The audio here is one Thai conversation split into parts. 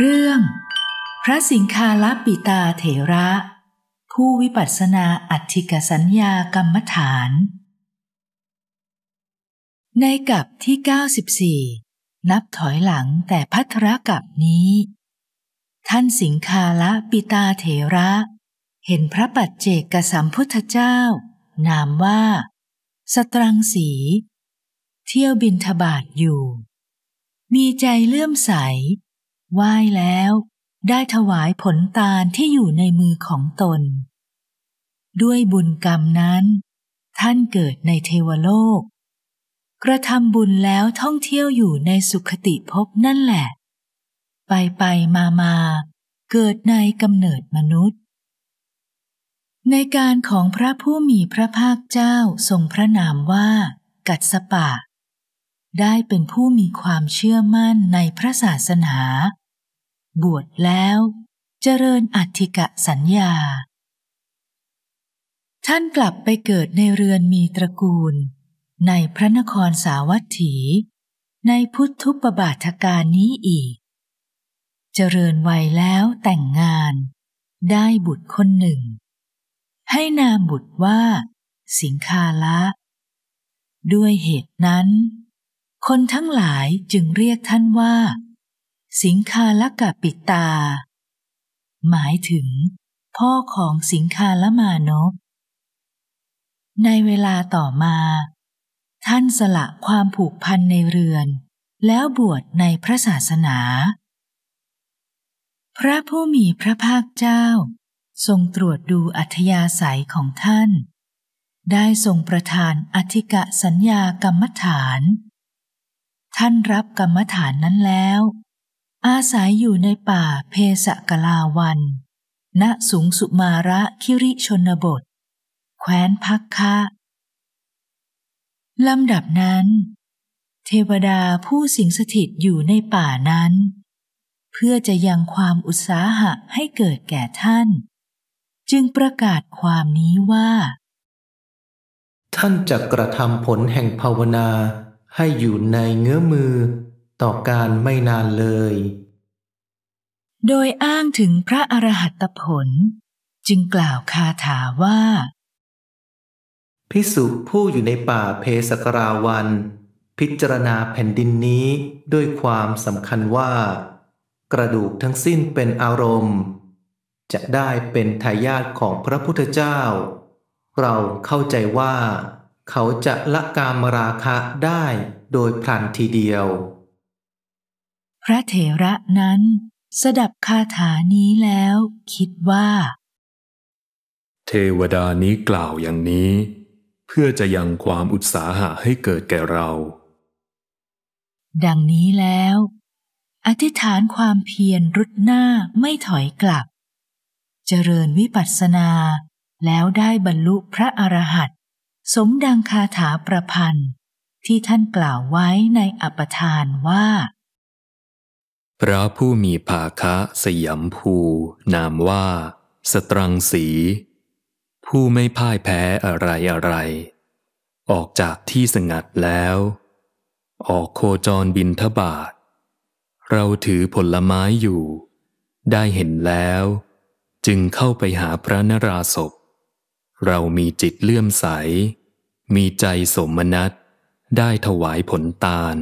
เรื่อง พระสิงคาลปิตาเถระ ผู้วิปัสนาอัติกสัญญากรรมฐาน ในกับที่ 94 นับถอยหลังแต่พัทรกับนี้ ท่านสิงคาลปิตาเถระ เห็นพระปัจเจกสัมพุทธเจ้า นามว่า สตรังสี เที่ยวบินทบาทอยู่ มีใจเลื่อมใสไหว้แล้วได้ถวายผลตาลที่อยู่ในมือของตน ด้วยบุญกรรมนั้นท่านเกิดในเทวโลก กระทำบุญแล้วท่องเที่ยวอยู่ในสุขติภพนั่นแหละ ไปไปมามาเกิดในกำเนิดมนุษย์ ในการของพระผู้มีพระภาคเจ้าทรงพระนามว่ากัตสปะได้เป็นผู้มีความเชื่อมั่นในพระศาสนาบวชแล้วเจริญอัติกะสัญญา ท่านกลับไปเกิดในเรือนมีตระกูล ในพระนครสาวัตถี ในพุทธุปบาทการนี้อีก เจริญวัยแล้วแต่งงานได้บุตรคนหนึ่ง ให้นามบุตรว่าสิงคาละ ด้วยเหตุนั้นคนทั้งหลายจึงเรียกท่านว่าสิงคาลกะปิตา หมายถึงพ่อของสิงคาลมานพในเวลาต่อมา ท่านสละความผูกพันในเรือน แล้วบวชในพระศาสนา พระผู้มีพระภาคเจ้า ทรงตรวจดูอัธยาศัยของท่าน ได้ทรงประทานอธิกะสัญญากรรมฐานท่านรับกรรมฐานนั้นแล้ว อาศัยอยู่ในป่าเพสกลาวัน ณสูงสุมาระคิริชนบท แคว้นพักคะลำดับนั้น เทวดาผู้สิงสถิตอยู่ในป่านั้น เพื่อจะยังความอุตสาหะให้เกิดแก่ท่าน จึงประกาศความนี้ว่า ท่านจะกระทำผลแห่งภาวนาให้อยู่ในเงื้อมือต่อการไม่นานเลย โดยอ้างถึงพระอรหัตผลจึงกล่าวคาถาว่า พิสุผู้อยู่ในป่าเพสกราวัน พิจารณาแผ่นดินนี้ด้วยความสำคัญว่า กระดูกทั้งสิ้นเป็นอารมณ์ จะได้เป็นทายาทของพระพุทธเจ้า เราเข้าใจว่าเขาจะละกามราคะได้โดยพลันทีเดียว พระเถระนั้น สดับคาถานี้แล้วคิดว่า เทวดานี้กล่าวอย่างนี้ เพื่อจะยังความอุตสาหะให้เกิดแก่เรา ดังนี้แล้ว อธิษฐานความเพียรรุดหน้าไม่ถอยกลับ เจริญวิปัสสนาแล้วได้บรรลุพระอรหันตสมดังคาถาประพันธ์ที่ท่านกล่าวไว้ในอปทานว่าพระผู้มีภาคะสยามภูนามว่า สตรังสี ผู้ไม่พ่ายแพ้อะไรอะไร ออกจากที่สงัดแล้ว ออกโคจรบินทบาท เราถือผลไม้อยู่ ได้เห็นแล้ว จึงเข้าไปหาพระนราศพเรามีจิตเลื่อมใส มีใจสมนัตได้ถวายผลตาล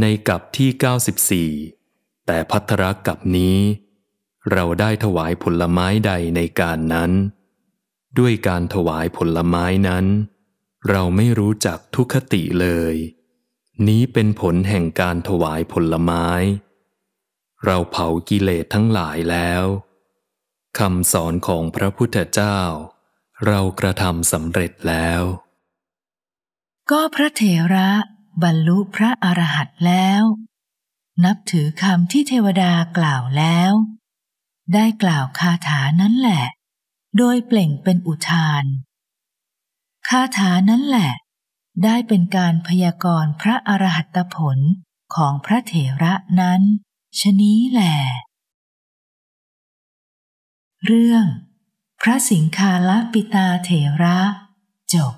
ในกับที่ 94 แต่พัทรกับนี้ เราได้ถวายผลไม้ใดในการนั้น ด้วยการถวายผลไม้นั้น เราไม่รู้จักทุคติเลย นี้เป็นผลแห่งการถวายผลไม้ เราเผากิเลสทั้งหลายแล้วคำสอนของพระพุทธเจ้า เรากระทำสำเร็จแล้ว ก็พระเถระบรรลุพระอรหันต์แล้ว นับถือคำที่เทวดากล่าวแล้ว ได้กล่าวคาถานั้นแหละ โดยเปล่งเป็นอุทาน คาถานั้นแหละ ได้เป็นการพยากรณ์พระอรหัตผลของพระเถระนั้น ชนี้แหละเรื่อง พระสิงคาลปิตาเถระจบ